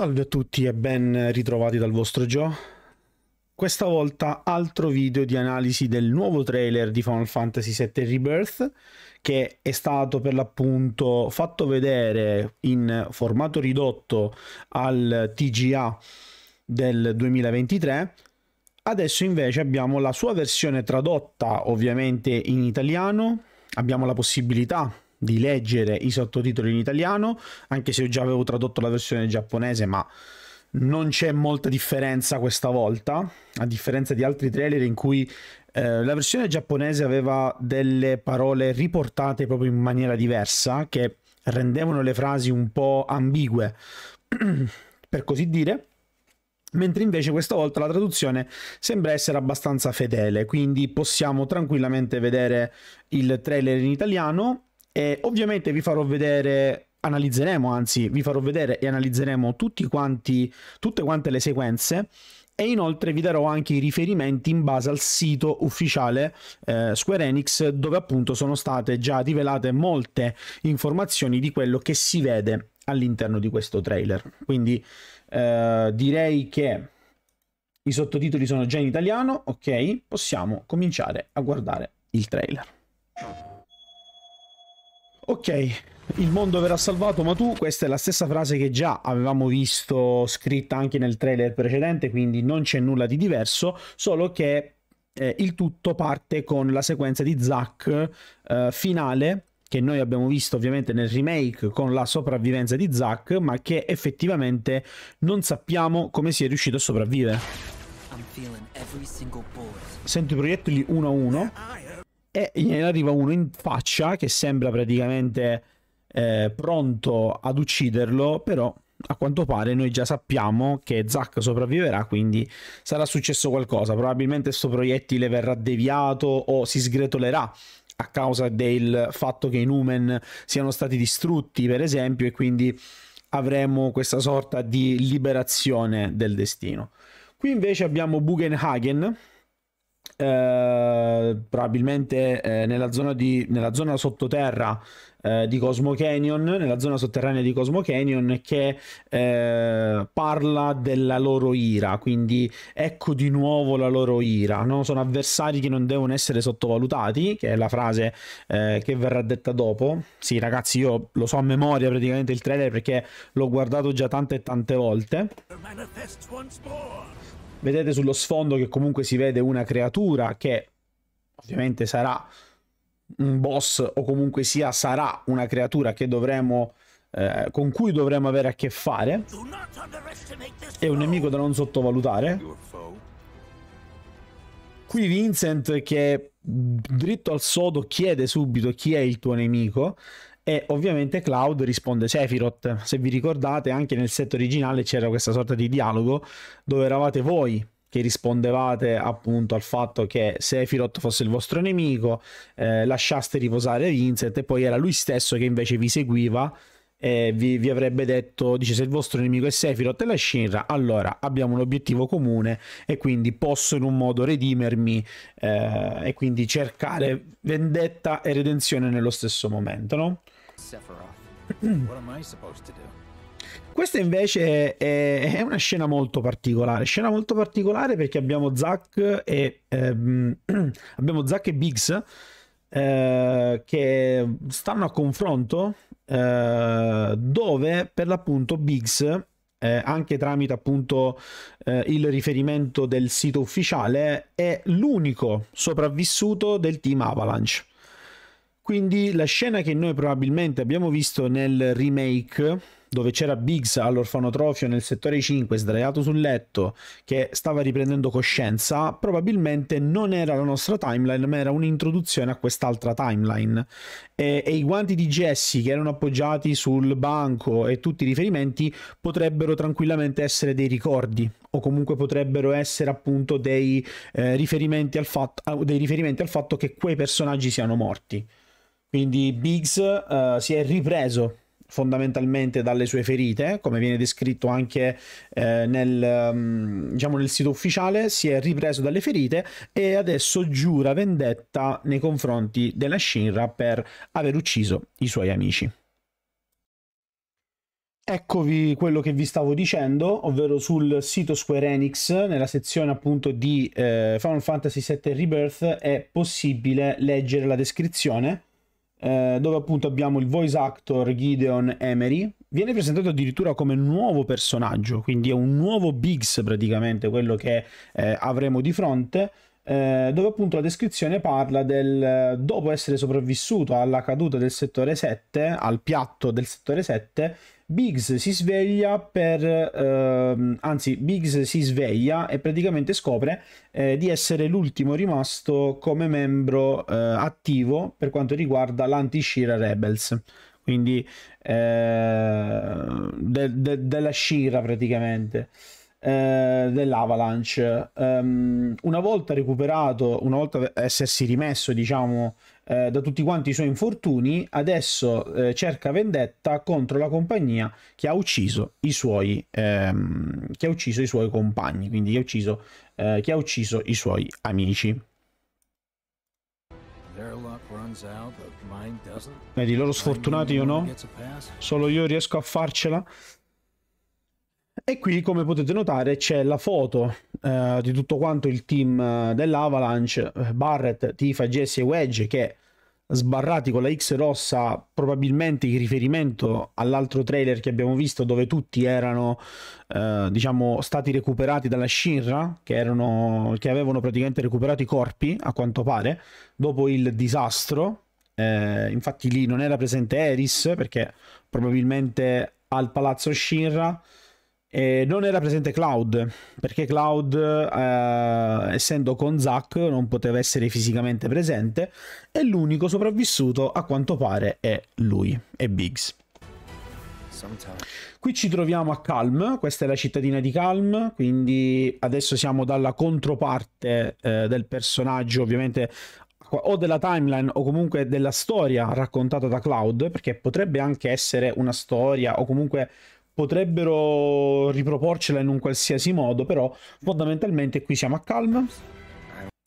Salve a tutti e ben ritrovati dal vostro Gio. Questa volta altro video di analisi del nuovo trailer di Final Fantasy VII Rebirth che è stato per l'appunto fatto vedere in formato ridotto al TGA del 2023. Adesso invece abbiamo la sua versione tradotta ovviamente in italiano, abbiamo la possibilità di leggere i sottotitoli in italiano, anche se io già avevo tradotto la versione giapponese, ma non c'è molta differenza questa volta, a differenza di altri trailer in cui eh, la versione giapponese aveva delle parole riportate proprio in maniera diversa, che rendevano le frasi un po' ambigue, per così dire. Mentre invece questa volta la traduzione sembra essere abbastanza fedele, quindi possiamo tranquillamente vedere il trailer in italiano e ovviamente vi farò vedere, analizzeremo, anzi vi farò vedere e analizzeremo tutti quanti, tutte quante le sequenze e inoltre vi darò anche i riferimenti in base al sito ufficiale eh, Square Enix dove appunto sono state già rivelate molte informazioni di quello che si vede all'interno di questo trailer. Quindi eh, direi che i sottotitoli sono già in italiano, ok? Possiamo cominciare a guardare il trailer. Ok, il mondo verrà salvato, ma tu, questa è la stessa frase che già avevamo visto scritta anche nel trailer precedente, quindi non c'è nulla di diverso, solo che eh, il tutto parte con la sequenza di Zack eh, finale che noi abbiamo visto ovviamente nel remake con la sopravvivenza di Zack, ma che effettivamente non sappiamo come sia riuscito a sopravvivere. Sento i proiettili uno a uno e gliene arriva uno in faccia che sembra praticamente eh, pronto ad ucciderlo, però a quanto pare noi già sappiamo che Zack sopravviverà, quindi sarà successo qualcosa, probabilmente questo proiettile verrà deviato o si sgretolerà a causa del fatto che i Numen siano stati distrutti, per esempio, e quindi avremo questa sorta di liberazione del destino. Qui invece abbiamo Bugenhagen, eh, probabilmente eh, nella, zona di, nella zona sottoterra eh, di Cosmo Canyon, nella zona sotterranea di Cosmo Canyon, che eh, parla della loro ira. Quindi ecco di nuovo la loro ira. No? Sono avversari che non devono essere sottovalutati, che è la frase eh, che verrà detta dopo. Sì, ragazzi, io lo so a memoria praticamente il trailer perché l'ho guardato già tante e tante volte. Manifests Vedete sullo sfondo che comunque si vede una creatura che ovviamente sarà un boss o comunque sia sarà una creatura che dovremo eh, con cui dovremo avere a che fare. È un nemico da non sottovalutare. Qui Vincent che dritto al sodo chiede subito chi è il tuo nemico e ovviamente Cloud risponde Sephiroth. Se vi ricordate, anche nel set originale c'era questa sorta di dialogo dove eravate voi che rispondevate appunto al fatto che Sephiroth fosse il vostro nemico, eh, lasciaste riposare Vincent e poi era lui stesso che invece vi seguiva e vi, vi avrebbe detto, dice se il vostro nemico è Sephiroth e la Shinra, allora abbiamo un obiettivo comune e quindi posso in un modo redimermi eh, e quindi cercare vendetta e redenzione nello stesso momento, no? Questa invece è, è, una scena molto particolare, scena molto particolare perché abbiamo Zack e, ehm, abbiamo Zack e Biggs eh, che stanno a confronto eh, dove per l'appunto Biggs eh, anche tramite appunto eh, il riferimento del sito ufficiale, è l'unico sopravvissuto del team Avalanche. Quindi la scena che noi probabilmente abbiamo visto nel remake, dove c'era Biggs all'orfanotrofio nel settore 5 sdraiato sul letto che stava riprendendo coscienza, probabilmente non era la nostra timeline, ma era un'introduzione a quest'altra timeline. E, e i guanti di Jesse che erano appoggiati sul banco e tutti i riferimenti potrebbero tranquillamente essere dei ricordi o comunque potrebbero essere appunto dei, eh, riferimenti, al fatto, dei riferimenti al fatto che quei personaggi siano morti. Quindi Biggs uh, si è ripreso fondamentalmente dalle sue ferite, come viene descritto anche eh, nel, mm, diciamo nel, sito ufficiale, si è ripreso dalle ferite e adesso giura vendetta nei confronti della Shinra per aver ucciso i suoi amici. Eccovi quello che vi stavo dicendo, ovvero sul sito Square Enix, nella sezione appunto di eh, Final Fantasy VII Rebirth è possibile leggere la descrizione eh, dove appunto abbiamo il voice actor Gideon Emery, viene presentato addirittura come nuovo personaggio, quindi è un nuovo Biggs praticamente quello che eh, avremo di fronte, eh, dove appunto la descrizione parla del eh, dopo essere sopravvissuto alla caduta del settore 7, al piatto del settore 7, Biggs si sveglia per, ehm, anzi Biggs si sveglia e praticamente scopre eh, di essere l'ultimo rimasto come membro eh, attivo per quanto riguarda l'anti-Shira Rebels, quindi eh, de de della Shira praticamente. Eh, dell'Avalanche. Um, una volta recuperato, una volta essersi rimesso, diciamo, eh, da tutti quanti i suoi infortuni, adesso eh, cerca vendetta contro la compagnia che ha ucciso i suoi, ehm, che ha ucciso i suoi compagni, quindi che ha ucciso, eh, che ha ucciso i suoi amici. Vedi, loro sfortunati o no? Solo io riesco a farcela. E qui, come potete notare, c'è la foto eh, di tutto quanto il team eh, dell'Avalanche, eh, Barrett, Tifa, Jesse e Wedge, che sbarrati con la X rossa, probabilmente in riferimento all'altro trailer che abbiamo visto dove tutti erano eh, diciamo stati recuperati dalla Shinra, che, erano, che avevano praticamente recuperato i corpi, a quanto pare, dopo il disastro. Eh, infatti lì non era presente Eris perché probabilmente al palazzo Shinra e non era presente Cloud, perché Cloud, eh, essendo con Zack, non poteva essere fisicamente presente. E l'unico sopravvissuto, a quanto pare, è lui, è Biggs. Qui ci troviamo a Calm, questa è la cittadina di Calm, quindi adesso siamo dalla controparte eh, del personaggio, ovviamente o della timeline o comunque della storia raccontata da Cloud, perché potrebbe anche essere una storia o comunque potrebbero riproporcela in un qualsiasi modo, però fondamentalmente qui siamo a calma.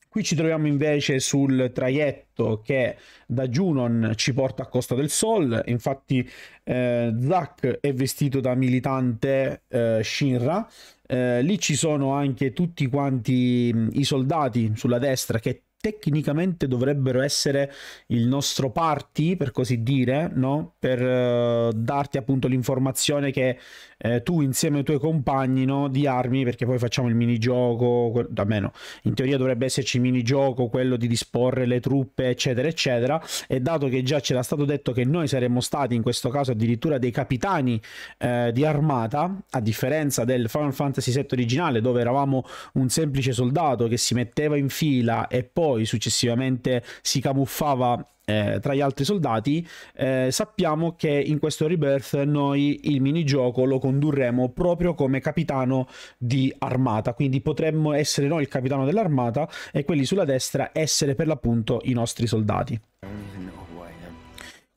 Qui ci troviamo invece sul traietto che da Junon ci porta a Costa del Sol, infatti eh, Zack è vestito da militante eh, Shinra, eh, lì ci sono anche tutti quanti mm, i soldati sulla destra che tecnicamente dovrebbero essere il nostro party, per così dire, no? per uh, darti appunto l'informazione che eh, tu insieme ai tuoi compagni no, di armi, perché poi facciamo il minigioco, almeno in teoria dovrebbe esserci il minigioco, quello di disporre le truppe, eccetera, eccetera, e dato che già c'era stato detto che noi saremmo stati in questo caso addirittura dei capitani eh, di armata, a differenza del Final Fantasy VII originale, dove eravamo un semplice soldato che si metteva in fila e poi successivamente si camuffava eh, tra gli altri soldati, eh, sappiamo che in questo rebirth noi il minigioco lo condurremo proprio come capitano di armata, quindi potremmo essere noi il capitano dell'armata e quelli sulla destra essere per l'appunto i nostri soldati.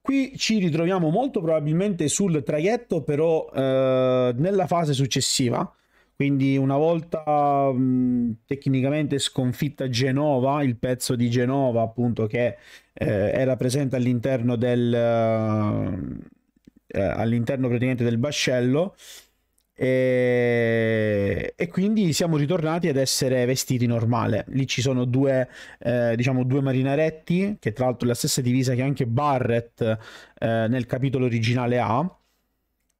Qui ci ritroviamo molto probabilmente sul traghetto, però eh, nella fase successiva, quindi una volta mh, tecnicamente sconfitta Genova, il pezzo di Genova appunto che eh, era presente all'interno del, eh, eh all'interno praticamente del vascello, e, e, quindi siamo ritornati ad essere vestiti normale. Lì ci sono due, eh, diciamo, due marinaretti, che tra l'altro è la stessa divisa che anche Barrett eh, nel capitolo originale ha.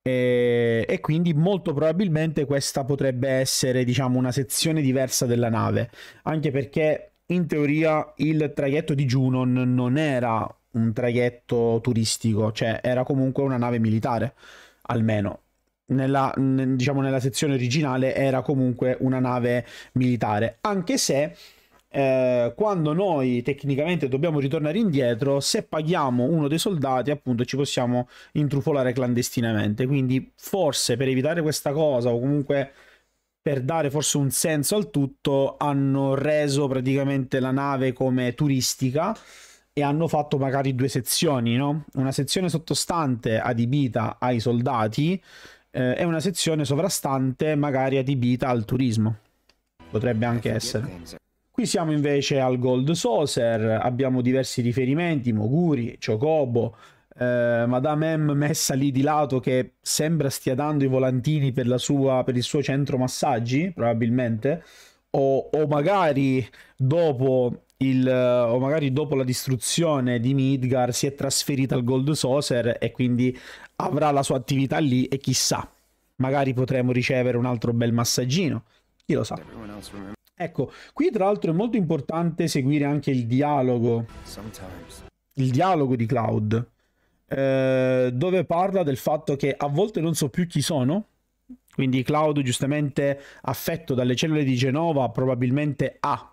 E, eh, e, quindi molto probabilmente questa potrebbe essere diciamo una sezione diversa della nave anche perché in teoria il traghetto di Junon non era un traghetto turistico cioè era comunque una nave militare almeno nella, diciamo, nella sezione originale era comunque una nave militare anche se eh, quando noi tecnicamente dobbiamo ritornare indietro, se paghiamo uno dei soldati, appunto, ci possiamo intrufolare clandestinamente. Quindi, forse per evitare questa cosa, o comunque per dare forse un senso al tutto, hanno reso praticamente la nave come turistica e hanno fatto magari due sezioni, no? Una sezione sottostante adibita ai soldati eh, e una sezione sovrastante magari adibita al turismo. Potrebbe anche essere. Qui siamo invece al Gold Saucer, abbiamo diversi riferimenti, Moguri, Chocobo, eh, Madame M messa lì di lato che sembra stia dando i volantini per, sua, per il suo centro massaggi, probabilmente, o, o, magari il, eh, o, magari dopo la distruzione di Midgar si è trasferita al Gold Saucer e quindi avrà la sua attività lì e chissà, magari potremo ricevere un altro bel massaggino, chi lo sa. Ecco, qui tra l'altro è molto importante seguire anche il dialogo. Sometimes. Il dialogo di Cloud, eh, dove parla del fatto che a volte non so più chi sono. Quindi Cloud, giustamente affetto dalle cellule di Genova, probabilmente ha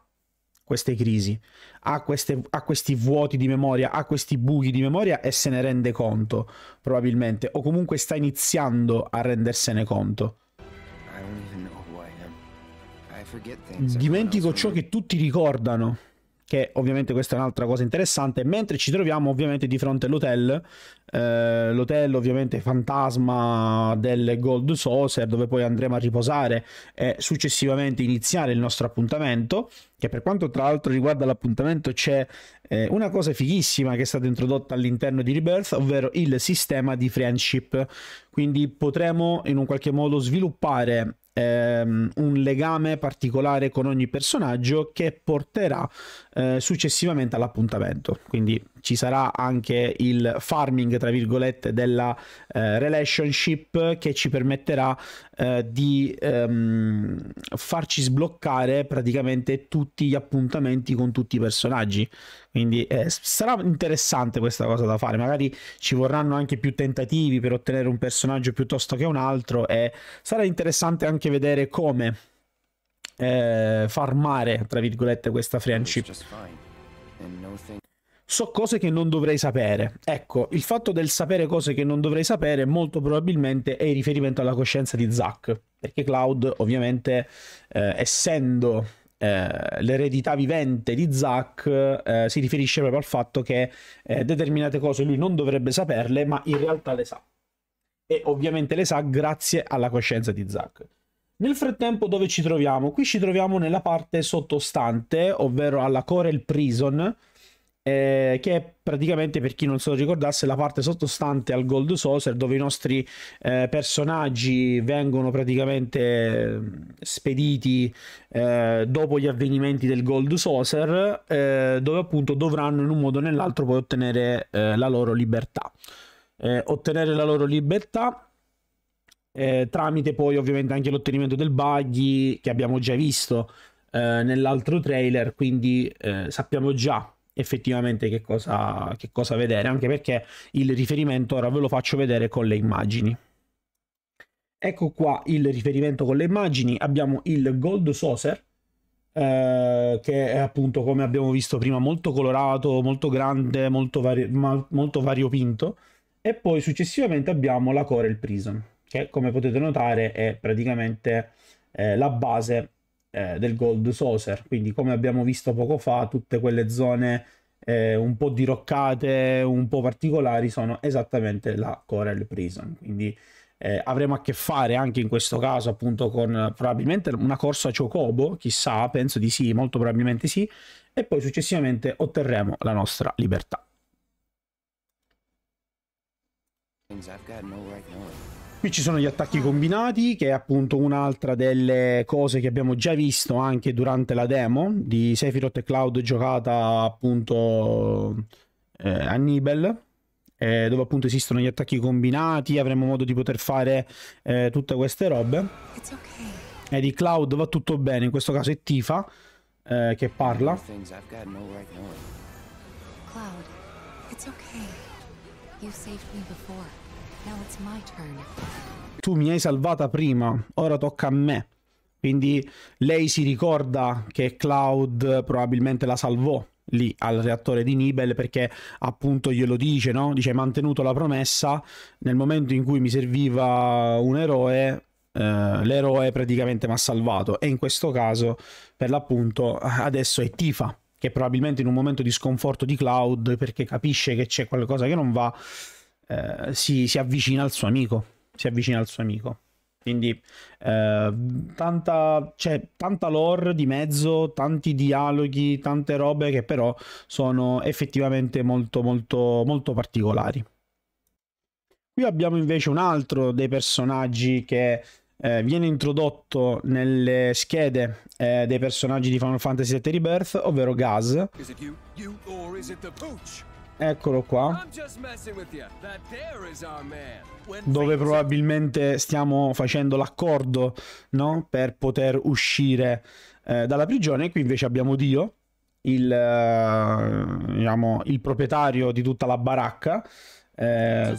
queste crisi, ha, queste, ha questi vuoti di memoria, ha questi buchi di memoria e se ne rende conto, probabilmente, o comunque sta iniziando a rendersene conto. Mm, dimentico ciò che tutti ricordano che ovviamente questa è un'altra cosa interessante, mentre ci troviamo ovviamente di fronte all'hotel, eh, l'hotel ovviamente fantasma del Gold Saucer dove poi andremo a riposare e successivamente iniziare il nostro appuntamento, che per quanto tra l'altro riguarda l'appuntamento c'è eh, una cosa fighissima che è stata introdotta all'interno di Rebirth, ovvero il sistema di friendship, quindi potremo in un qualche modo sviluppare ehm, un legame particolare con ogni personaggio che porterà eh, successivamente all'appuntamento. Quindi ci sarà anche il farming, tra virgolette, della eh, relationship che ci permetterà eh, di ehm, farci sbloccare praticamente tutti gli appuntamenti con tutti i personaggi. Quindi eh, sarà interessante questa cosa da fare. Magari ci vorranno anche più tentativi per ottenere un personaggio piuttosto che un altro e sarà interessante anche vedere come eh, farmare, tra virgolette, questa friendship. So cose che non dovrei sapere. Ecco, il fatto del sapere cose che non dovrei sapere molto probabilmente è in riferimento alla coscienza di Zack, perché Cloud ovviamente eh, essendo eh, l'eredità vivente di Zack eh, si riferisce proprio al fatto che eh, determinate cose lui non dovrebbe saperle, ma in realtà le sa. E ovviamente le sa grazie alla coscienza di Zack. Nel frattempo dove ci troviamo? Qui ci troviamo nella parte sottostante, ovvero alla Corel Prison, eh, che è praticamente per chi non se lo ricordasse la parte sottostante al Gold Saucer dove i nostri eh, personaggi vengono praticamente eh, spediti eh, dopo gli avvenimenti del Gold Saucer eh, dove appunto dovranno in un modo o nell'altro poi ottenere eh, la loro libertà ottenere la loro libertà eh, tramite poi ovviamente anche l'ottenimento del buggy che abbiamo già visto eh, nell'altro trailer, quindi eh, sappiamo già effettivamente che cosa, che cosa vedere, anche perché il riferimento ora ve lo faccio vedere con le immagini. Ecco qua il riferimento con le immagini, abbiamo il Gold Saucer, eh, che è appunto come abbiamo visto prima molto colorato, molto grande, molto, vari- ma- molto variopinto, e poi successivamente abbiamo la Corel Prison che come potete notare è praticamente eh, la base eh, del Gold Saucer, quindi come abbiamo visto poco fa tutte quelle zone eh, un po' diroccate, un po' particolari sono esattamente la Corel Prison, quindi eh, avremo a che fare anche in questo caso appunto con probabilmente una corsa Chocobo, chissà, penso di sì, molto probabilmente sì, e poi successivamente otterremo la nostra libertà. I've got no right now. Qui ci sono gli attacchi combinati, che è appunto un'altra delle cose che abbiamo già visto anche durante la demo di Sephiroth e Cloud giocata appunto eh, a Nibel, eh, dove appunto esistono gli attacchi combinati, avremo modo di poter fare eh, tutte queste robe. Okay. E di Cloud va tutto bene, in questo caso è Tifa eh, che parla. Cloud, it's okay. You saved me before. Tu mi hai salvata prima, ora tocca a me. Quindi lei si ricorda che Cloud probabilmente la salvò lì al reattore di Nibel perché appunto glielo dice, no? Dice hai mantenuto la promessa, nel momento in cui mi serviva un eroe, eh, l'eroe praticamente mi ha salvato e in questo caso per l'appunto adesso è Tifa che probabilmente in un momento di sconforto di Cloud perché capisce che c'è qualcosa che non va eh, si, si, avvicina al suo amico. Si avvicina al suo amico. Quindi eh, tanta, cioè, tanta lore di mezzo, tanti dialoghi, tante robe che però sono effettivamente molto, molto, molto particolari. Qui abbiamo invece un altro dei personaggi che eh, viene introdotto nelle schede eh, dei personaggi di Final Fantasy VII Rebirth, ovvero Gaz. Is it you? You or is it the pooch? Eccolo qua. Dove probabilmente stiamo facendo l'accordo, no? Per poter uscire eh, dalla prigione. Qui invece abbiamo Dio, il, eh, diciamo, il proprietario di tutta la baracca eh,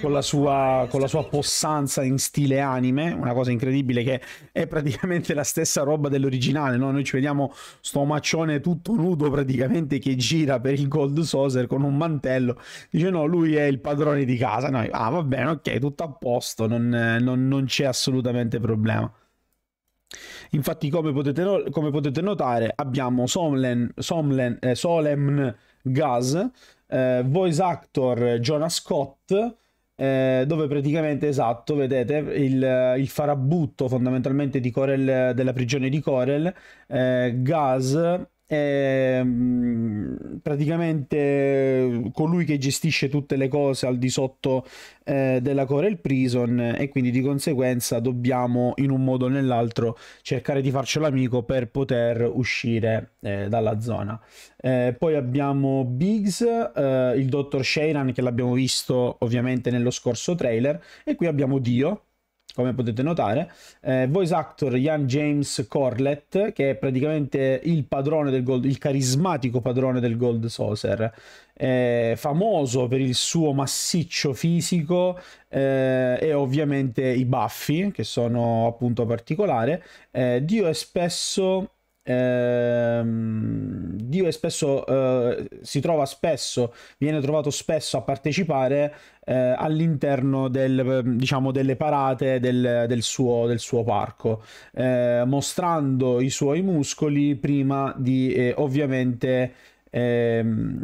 con, la sua, con, la sua, possanza in stile anime, una cosa incredibile che è praticamente la stessa roba dell'originale, no? noi ci vediamo sto maccione tutto nudo praticamente che gira per il Gold Saucer con un mantello, dice no lui è il padrone di casa, noi ah va bene ok tutto a posto, non, non, non c'è assolutamente problema. Infatti come potete, come potete notare abbiamo Somlen, Somlen, eh, Solemn Gaz, eh, voice actor Jonah Scott, eh, dove praticamente esatto, vedete il, il farabutto fondamentalmente di Corel, della prigione di Corel, eh, Gaz Ehm, praticamente eh, colui che gestisce tutte le cose al di sotto eh, della Corel Prison e quindi di conseguenza dobbiamo in un modo o nell'altro cercare di farcelo amico per poter uscire eh, dalla zona. Eh, poi abbiamo Biggs, eh, il dottor Sheiran che l'abbiamo visto ovviamente nello scorso trailer e qui abbiamo Dio come potete notare, eh, voice actor Ian James Corlett, che è praticamente il padrone del Gold, il carismatico padrone del Gold Saucer, eh, famoso per il suo massiccio fisico eh, e ovviamente i baffi, che sono appunto particolare. Eh, Dio è spesso ehm, Dio è spesso, eh, si trova spesso, viene trovato spesso a partecipare eh, all'interno del, diciamo, delle parate del, del, suo, del suo, parco, eh, mostrando i suoi muscoli prima di eh, ovviamente ehm,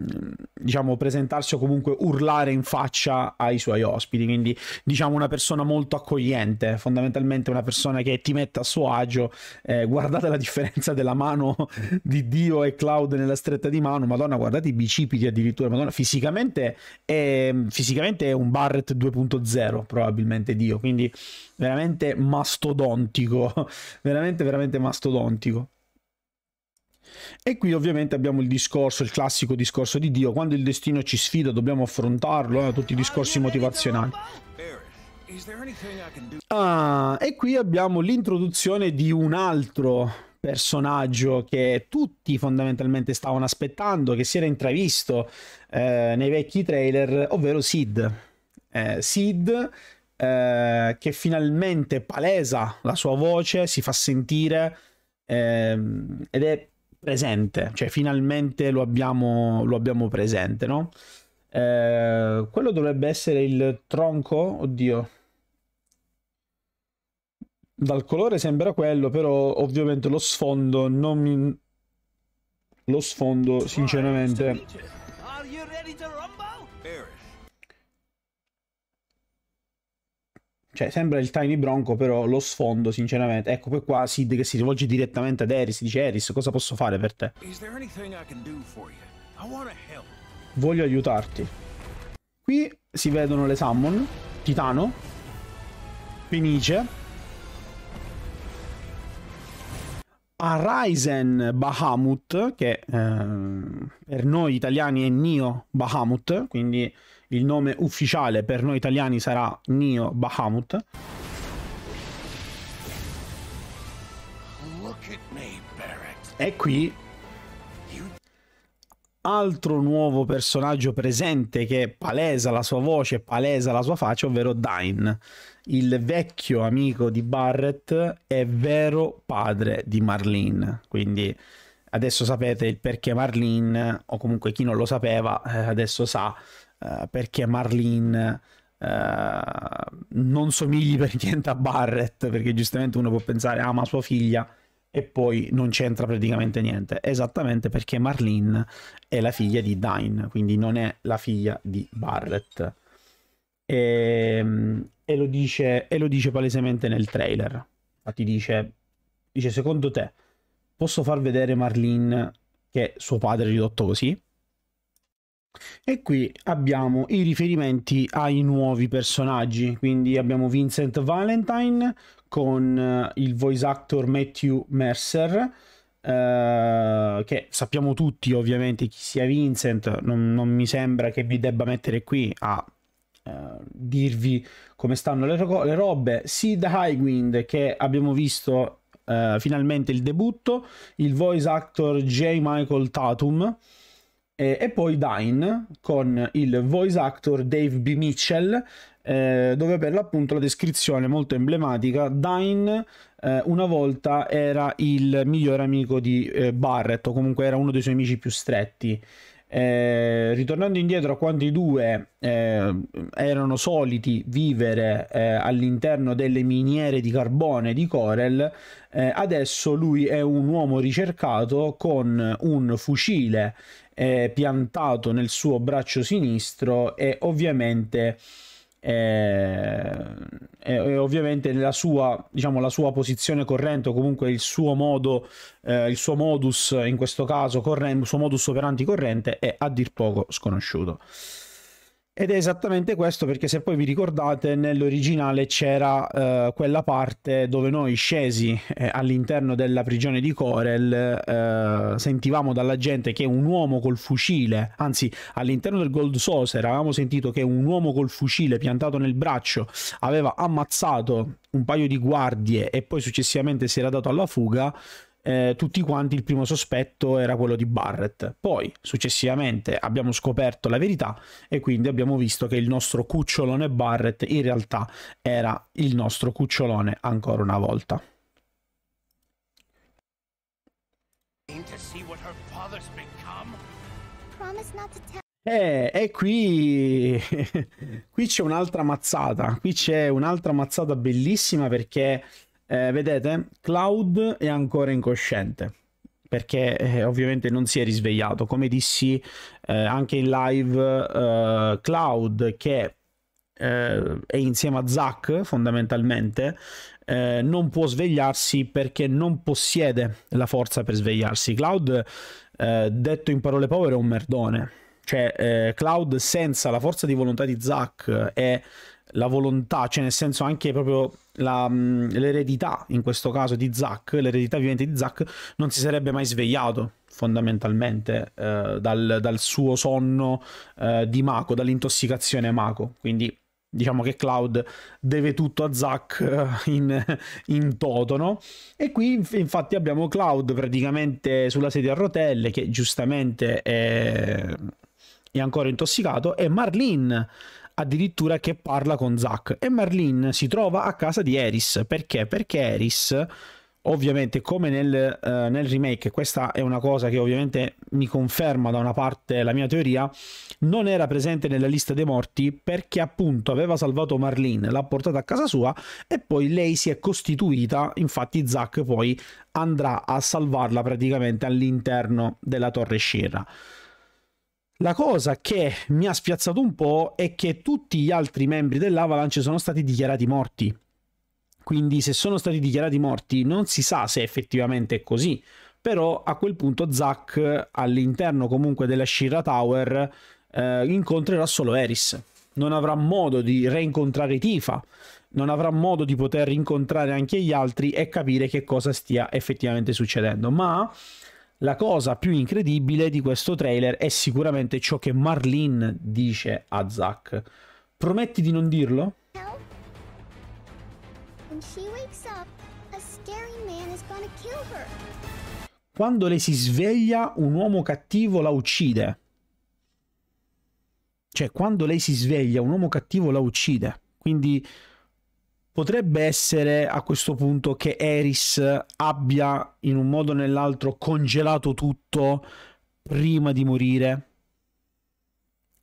diciamo, presentarsi o comunque urlare in faccia ai suoi ospiti. Quindi, diciamo, una persona molto accogliente, fondamentalmente una persona che ti mette a suo agio. Eh, guardate la differenza della mano di Dio e Cloud nella stretta di mano. Madonna, guardate i bicipiti addirittura. Madonna, fisicamente è, fisicamente è un Barrett 2.0, probabilmente Dio. Quindi, veramente mastodontico. veramente, veramente mastodontico. E qui ovviamente abbiamo il discorso, il classico discorso di Dio, quando il destino ci sfida dobbiamo affrontarlo, eh, tutti i discorsi motivazionali. Ah, e qui abbiamo l'introduzione di un altro personaggio che tutti fondamentalmente stavano aspettando, che si era intravisto eh, nei vecchi trailer, ovvero Sid. Eh, Sid eh, che finalmente palesa la sua voce, si fa sentire ehm, ed è presente, cioè finalmente lo abbiamo, lo abbiamo presente, no? Eh, quello dovrebbe essere il tronco, oddio. Dal colore sembra quello, però ovviamente lo sfondo non mi... Lo sfondo, sinceramente... Cioè, sembra il Tiny Bronco, però lo sfondo, sinceramente. Ecco, poi qua Sid che si rivolge direttamente ad Eris, dice Eris, cosa posso fare per te? Voglio aiutarti. Qui si vedono le Summon, Titano, Fenice, a Ryzen Bahamut, che eh, per noi italiani è Nio Bahamut, quindi il nome ufficiale per noi italiani sarà Nio Bahamut. e qui altro nuovo personaggio presente che palesa la sua voce, palesa la sua faccia, ovvero Dine il vecchio amico di Barrett è vero padre di Marlene. Quindi adesso sapete il perché Marlene, o comunque chi non lo sapeva, eh, adesso sa eh, perché Marlene. Eh, non somigli per niente a Barrett perché giustamente uno può pensare ama ah, sua figlia e poi non c'entra praticamente niente. Esattamente perché Marlene è la figlia di Dine, quindi non è la figlia di Barrett. E, ehm, e, lo dice, e lo dice palesemente nel trailer. Infatti dice, dice, secondo te posso far vedere Marlene che suo padre è ridotto così? E qui abbiamo i riferimenti ai nuovi personaggi, quindi abbiamo Vincent Valentine con eh, il voice actor Matthew Mercer, eh, che sappiamo tutti ovviamente chi sia Vincent, non, non mi sembra che vi debba mettere qui a eh, dirvi come stanno le, ro le robe. Sid Highwind che abbiamo visto eh, finalmente il debutto, il voice actor J. Michael Tatum eh, e poi Dine con il voice actor Dave B. Mitchell eh, dove per l'appunto la descrizione molto emblematica Dine eh, una volta era il migliore amico di Barrett o comunque era uno dei suoi amici più stretti eh, ritornando indietro a quando i due eh, erano soliti vivere eh, all'interno delle miniere di carbone di Corel, eh, adesso lui è un uomo ricercato con un fucile eh, piantato nel suo braccio sinistro e ovviamente eh, e, e ovviamente la sua, diciamo, la sua posizione corrente, o comunque il suo modo, eh, il suo modus, in questo caso, corrente, il suo modus operandi corrente, è a dir poco sconosciuto. Ed è esattamente questo perché se poi vi ricordate nell'originale c'era eh, quella parte dove noi scesi eh, all'interno della prigione di Corel eh, sentivamo dalla gente che un uomo col fucile, anzi all'interno del Gold Saucer avevamo sentito che un uomo col fucile piantato nel braccio aveva ammazzato un paio di guardie e poi successivamente si era dato alla fuga eh, tutti quanti il primo sospetto era quello di Barrett. Poi successivamente abbiamo scoperto la verità e quindi abbiamo visto che il nostro cucciolone Barrett in realtà era il nostro cucciolone ancora una volta. Eh, e qui, qui c'è un'altra mazzata, qui c'è un'altra mazzata bellissima perché eh, vedete, Cloud è ancora incosciente perché eh, ovviamente non si è risvegliato. Come dissi eh, anche in live, eh, Cloud che eh, è insieme a Zack fondamentalmente, eh, non può svegliarsi perché non possiede la forza per svegliarsi. Cloud, eh, detto in parole povere, è un merdone. Cioè, eh, Cloud senza la forza di volontà di Zack e la volontà, cioè nel senso anche proprio la, mm, l'eredità, in questo caso di Zack, l'eredità vivente di Zack, non si sarebbe mai svegliato fondamentalmente eh, dal, dal, suo sonno eh, di Mako, dall'intossicazione Mako. Quindi diciamo che Cloud deve tutto a Zack eh, in, in toto, no? E qui infatti abbiamo Cloud praticamente sulla sedia a rotelle che giustamente è, è ancora intossicato e Marlene addirittura che parla con Zack e Marlene si trova a casa di Eris perché? Perché Eris ovviamente come nel, uh, nel, remake questa è una cosa che ovviamente mi conferma da una parte la mia teoria non era presente nella lista dei morti perché appunto aveva salvato Marlene l'ha portata a casa sua e poi lei si è costituita infatti Zack poi andrà a salvarla praticamente all'interno della torre Shira la cosa che mi ha spiazzato un po' è che tutti gli altri membri dell'Avalanche sono stati dichiarati morti. Quindi se sono stati dichiarati morti non si sa se effettivamente è così. Però a quel punto Zack all'interno comunque della Shira Tower eh, incontrerà solo Eris. Non avrà modo di reincontrare Tifa, non avrà modo di poter incontrare anche gli altri e capire che cosa stia effettivamente succedendo. Ma la cosa più incredibile di questo trailer è sicuramente ciò che Marlene dice a Zack. Prometti di non dirlo? Quando lei si sveglia, un uomo cattivo la uccide. Cioè, quando lei si sveglia, un uomo cattivo la uccide. Quindi potrebbe essere a questo punto che Eris abbia in un modo o nell'altro congelato tutto prima di morire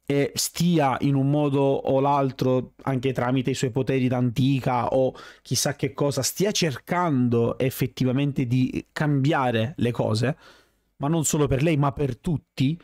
e stia in un modo o l'altro anche tramite i suoi poteri d'antica o chissà che cosa stia cercando effettivamente di cambiare le cose ma non solo per lei ma per tutti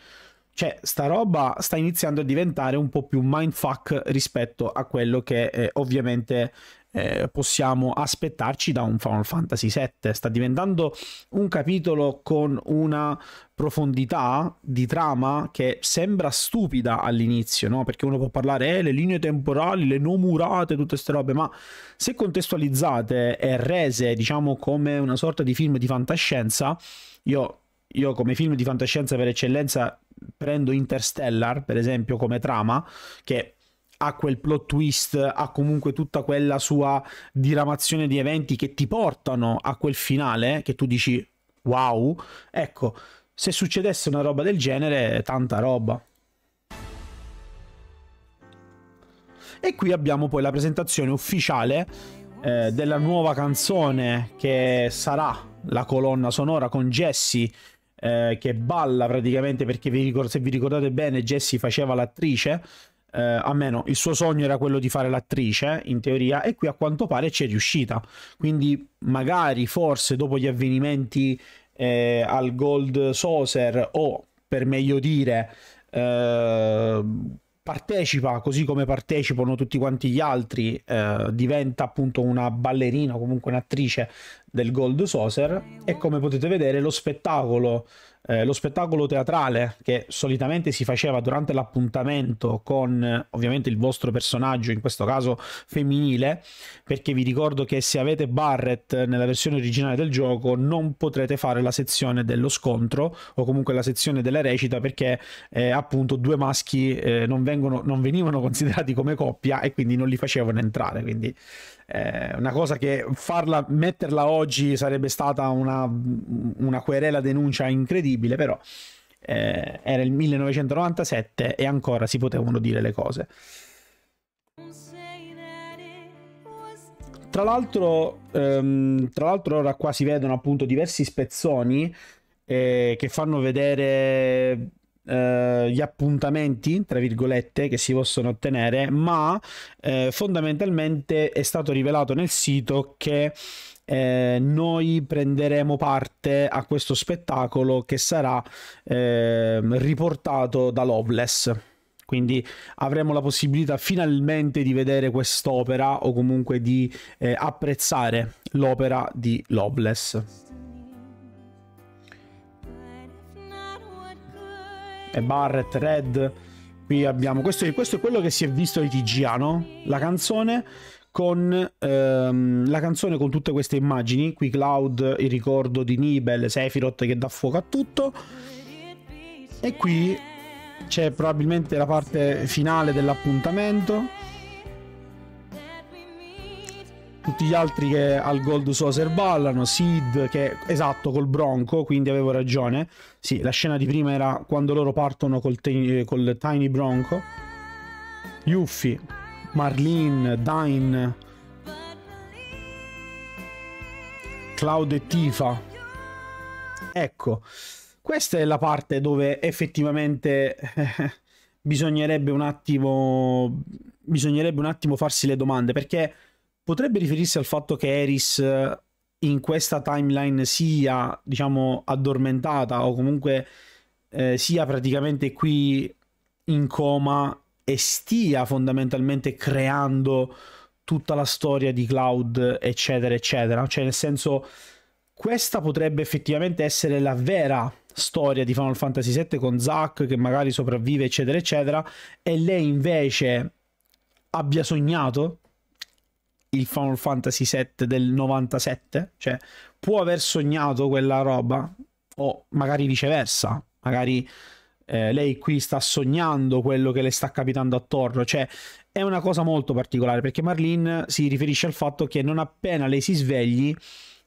cioè, sta roba sta iniziando a diventare un po' più mindfuck rispetto a quello che eh, ovviamente eh, possiamo aspettarci da un Final Fantasy VII. Sta diventando un capitolo con una profondità di trama che sembra stupida all'inizio, no? perché uno può parlare eh, le linee temporali, le murate, tutte queste robe, ma se contestualizzate e rese diciamo come una sorta di film di fantascienza, io io come film di fantascienza per eccellenza prendo Interstellar, per esempio, come trama, che ha quel plot twist, ha comunque tutta quella sua diramazione di eventi che ti portano a quel finale che tu dici wow, ecco, se succedesse una roba del genere, tanta roba. E qui abbiamo poi la presentazione ufficiale eh, della nuova canzone che sarà la colonna sonora con Jessie eh, che balla praticamente perché vi se vi ricordate bene Jessie faceva l'attrice eh, a meno il suo sogno era quello di fare l'attrice in teoria e qui a quanto pare ci è riuscita quindi magari forse dopo gli avvenimenti eh, al Gold Saucer o per meglio dire eh, partecipa così come partecipano tutti quanti gli altri eh, diventa appunto una ballerina o comunque un'attrice del Gold Saucer e come potete vedere lo spettacolo eh, lo spettacolo teatrale che solitamente si faceva durante l'appuntamento con eh, ovviamente il vostro personaggio, in questo caso femminile, perché vi ricordo che se avete Barrett nella versione originale del gioco non potrete fare la sezione dello scontro o comunque la sezione della recita perché eh, appunto due maschi eh, non, vengono, non venivano considerati come coppia e quindi non li facevano entrare, quindi eh, una cosa che farla, metterla oggi sarebbe stata una, una querela denuncia incredibile, però eh, era il 1997 e ancora si potevano dire le cose. Tra l'altro, ehm, tra l'altro ora qua si vedono appunto diversi spezzoni eh, che fanno vedere eh, gli appuntamenti, tra virgolette, che si possono ottenere, ma eh, fondamentalmente è stato rivelato nel sito che eh, noi prenderemo parte a questo spettacolo che sarà eh, riportato da Loveless. Quindi avremo la possibilità finalmente di vedere quest'opera o comunque di eh, apprezzare l'opera di Loveless. Barrett, Red. Qui abbiamo. Questo, questo è quello che si è visto di TGA, ah, no? La canzone con ehm, la canzone con tutte queste immagini. Qui Cloud, il ricordo di Nibel, Sephiroth che dà fuoco a tutto. E qui c'è probabilmente la parte finale dell'appuntamento tutti gli altri che al Gold Saucer ballano, Sid che esatto col Bronco, quindi avevo ragione. Sì, la scena di prima era quando loro partono col, col Tiny Bronco. Yuffie, Marlene, Dine, Cloud e Tifa. Ecco, questa è la parte dove effettivamente eh, bisognerebbe un attimo bisognerebbe un attimo farsi le domande perché potrebbe riferirsi al fatto che Eris eh, in questa timeline sia, diciamo, addormentata o comunque eh, sia praticamente qui in coma e stia fondamentalmente creando tutta la storia di Cloud, eccetera, eccetera. Cioè, nel senso, questa potrebbe effettivamente essere la vera storia di Final Fantasy VII con Zack che magari sopravvive, eccetera, eccetera, e lei invece abbia sognato il Final Fantasy VII del 97, cioè può aver sognato quella roba o magari viceversa, magari eh, lei qui sta sognando quello che le sta capitando attorno, cioè è una cosa molto particolare perché Marlene si riferisce al fatto che non appena lei si svegli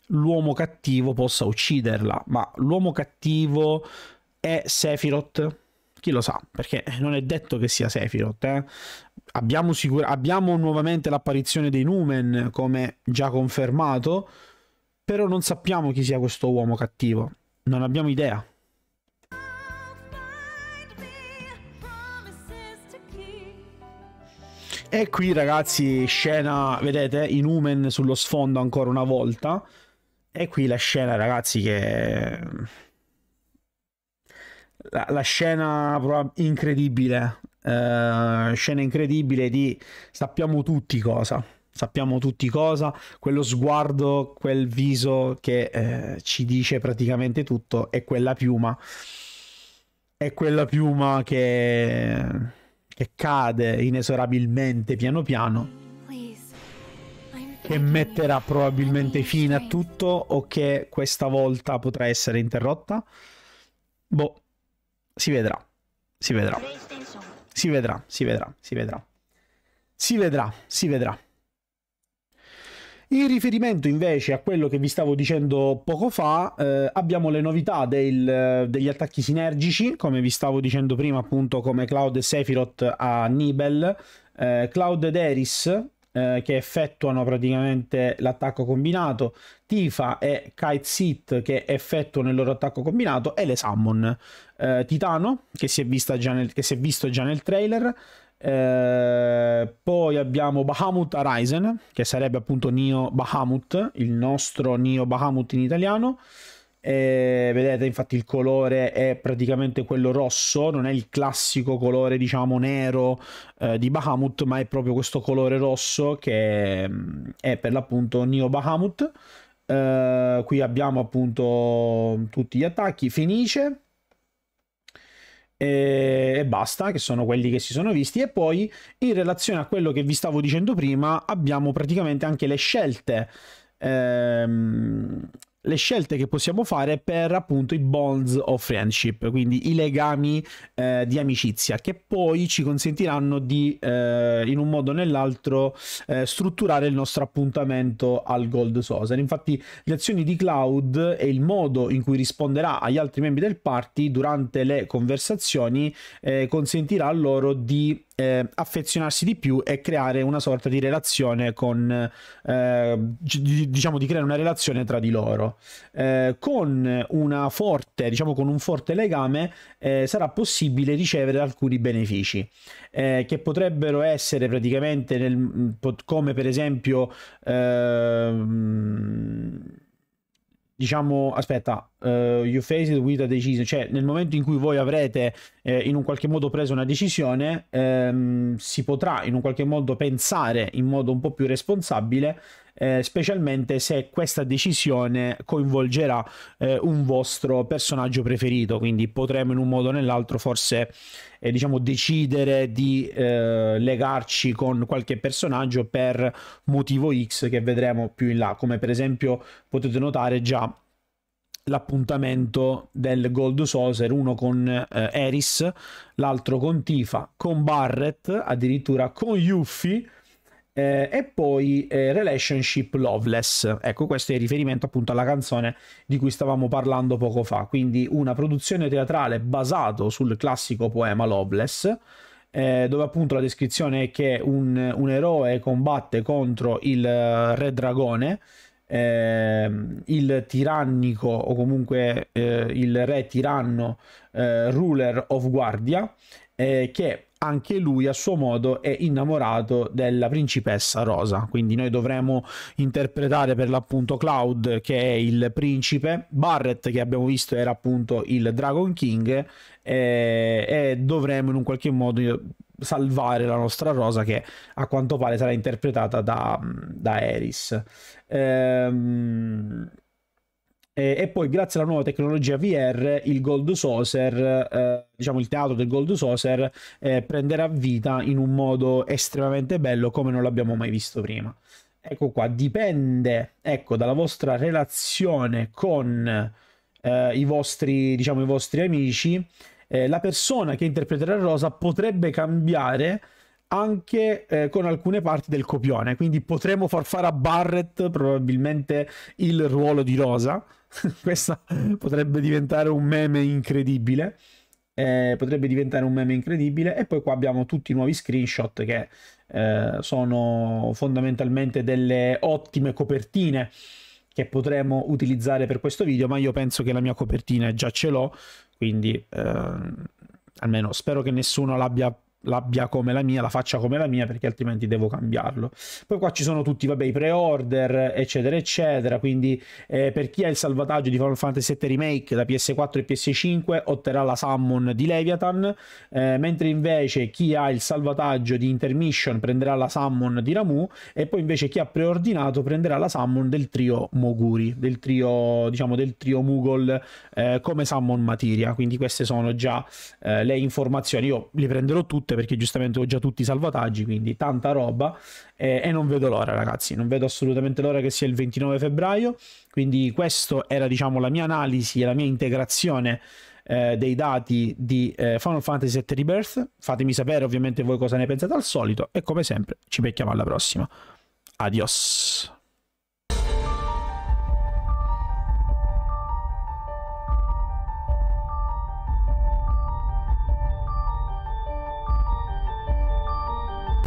l'uomo cattivo possa ucciderla, ma l'uomo cattivo è Sephiroth chi lo sa, perché non è detto che sia Sephiroth. Eh? Abbiamo, sicur- abbiamo nuovamente l'apparizione dei Numen, come già confermato, però non sappiamo chi sia questo uomo cattivo. Non abbiamo idea. E qui ragazzi, scena, vedete, i Numen sullo sfondo ancora una volta. E qui la scena ragazzi che la, la scena incredibile, eh, scena incredibile di sappiamo tutti cosa, sappiamo tutti cosa, quello sguardo, quel viso che eh, ci dice praticamente tutto e quella piuma, è quella piuma che, che cade inesorabilmente piano piano che metterà probabilmente fine a tutto o che questa volta potrà essere interrotta. Boh, si vedrà. Si vedrà. Si vedrà, si vedrà, si vedrà. Si vedrà, si vedrà. In riferimento invece a quello che vi stavo dicendo poco fa, eh, abbiamo le novità del, degli attacchi sinergici, come vi stavo dicendo prima appunto come Cloud e Sephiroth a Nibel, eh, Cloud ed Eris eh, che effettuano praticamente l'attacco combinato, Tifa e Kite Sit che effettuano il loro attacco combinato e le Summon. Eh, Titano che si, nel, che si, è visto già nel trailer. Eh, poi abbiamo Bahamut Horizon che sarebbe appunto Neo Bahamut, il nostro Neo Bahamut in italiano. E eh, vedete infatti il colore è praticamente quello rosso, non è il classico colore diciamo nero eh, di Bahamut, ma è proprio questo colore rosso che mm, è per l'appunto Neo Bahamut. Eh, qui abbiamo appunto tutti gli attacchi, finisce e, basta, che sono quelli che si sono visti. E poi, in relazione a quello che vi stavo dicendo prima, abbiamo praticamente anche le scelte ehm, le scelte che possiamo fare per appunto i bonds of friendship, quindi i legami eh, di amicizia, che poi ci consentiranno di eh, in un modo o nell'altro eh, strutturare il nostro appuntamento al Gold Social. Infatti le azioni di Cloud e il modo in cui risponderà agli altri membri del party durante le conversazioni eh, consentirà a loro di eh, affezionarsi di più e creare una sorta di relazione con, eh, diciamo, di creare una relazione tra di loro. Eh, con una forte, diciamo, con un forte legame eh, sarà possibile ricevere alcuni benefici eh, che potrebbero essere praticamente nel, come per esempio ehm, diciamo, aspetta, uh, you face it with a decision, cioè nel momento in cui voi avrete eh, in un qualche modo preso una decisione, ehm, si potrà in un qualche modo pensare in modo un po' più responsabile eh, specialmente se questa decisione coinvolgerà eh, un vostro personaggio preferito, quindi potremo in un modo o nell'altro forse eh, diciamo decidere di eh, legarci con qualche personaggio per motivo X che vedremo più in là, come per esempio potete notare già l'appuntamento del Gold Saucer, uno con eh, Eris, l'altro con Tifa, con Barrett, addirittura con Yuffie eh, e poi eh, Relationship Loveless. Ecco, questo è il riferimento appunto alla canzone di cui stavamo parlando poco fa. Quindi una produzione teatrale basata sul classico poema Loveless. Eh, dove appunto la descrizione è che un, un eroe combatte contro il eh, re dragone, eh, il tirannico o comunque eh, il re tiranno, eh, ruler of guardia, eh, che anche lui a suo modo è innamorato della principessa Rosa. Quindi noi dovremo interpretare per l'appunto Cloud che è il principe, Barrett che abbiamo visto era appunto il Dragon King e, e dovremo in un qualche modo salvare la nostra Rosa che a quanto pare sarà interpretata da, da Eris. Ehm eh, e poi grazie alla nuova tecnologia VR il Gold Saucer, eh, diciamo il teatro del Gold Saucer, eh, prenderà vita in un modo estremamente bello come non l'abbiamo mai visto prima. Ecco qua, dipende ecco, dalla vostra relazione con eh, i, vostri, diciamo, i vostri amici, eh, la persona che interpreterà Rosa potrebbe cambiare anche eh, con alcune parti del copione. Quindi potremmo far fare a Barrett probabilmente il ruolo di Rosa. Questa potrebbe diventare un meme incredibile. Eh, potrebbe diventare un meme incredibile. E poi qua abbiamo tutti i nuovi screenshot che eh, sono fondamentalmente delle ottime copertine che potremo utilizzare per questo video, ma io penso che la mia copertina già ce l'ho, quindi eh, almeno spero che nessuno l'abbia l'abbia come la mia, la faccia come la mia, perché altrimenti devo cambiarlo. Poi qua ci sono tutti, vabbè, i pre-order, eccetera, eccetera, quindi eh, per chi ha il salvataggio di Final Fantasy VII Remake da PS4 e PS5 otterrà la summon di Leviathan, eh, mentre invece chi ha il salvataggio di Intermission prenderà la summon di Ramu e poi invece chi ha preordinato prenderà la summon del trio Moguri, del trio, diciamo, del trio Mughal eh, come summon materia, quindi queste sono già eh, le informazioni, io le prenderò tutte tutte perché giustamente ho già tutti i salvataggi, quindi tanta roba eh, e non vedo l'ora ragazzi, non vedo assolutamente l'ora che sia il 29 febbraio, quindi questa era diciamo la mia analisi e la mia integrazione eh, dei dati di eh, Final Fantasy VII Rebirth, fatemi sapere ovviamente voi cosa ne pensate al solito e come sempre ci becchiamo alla prossima, adios!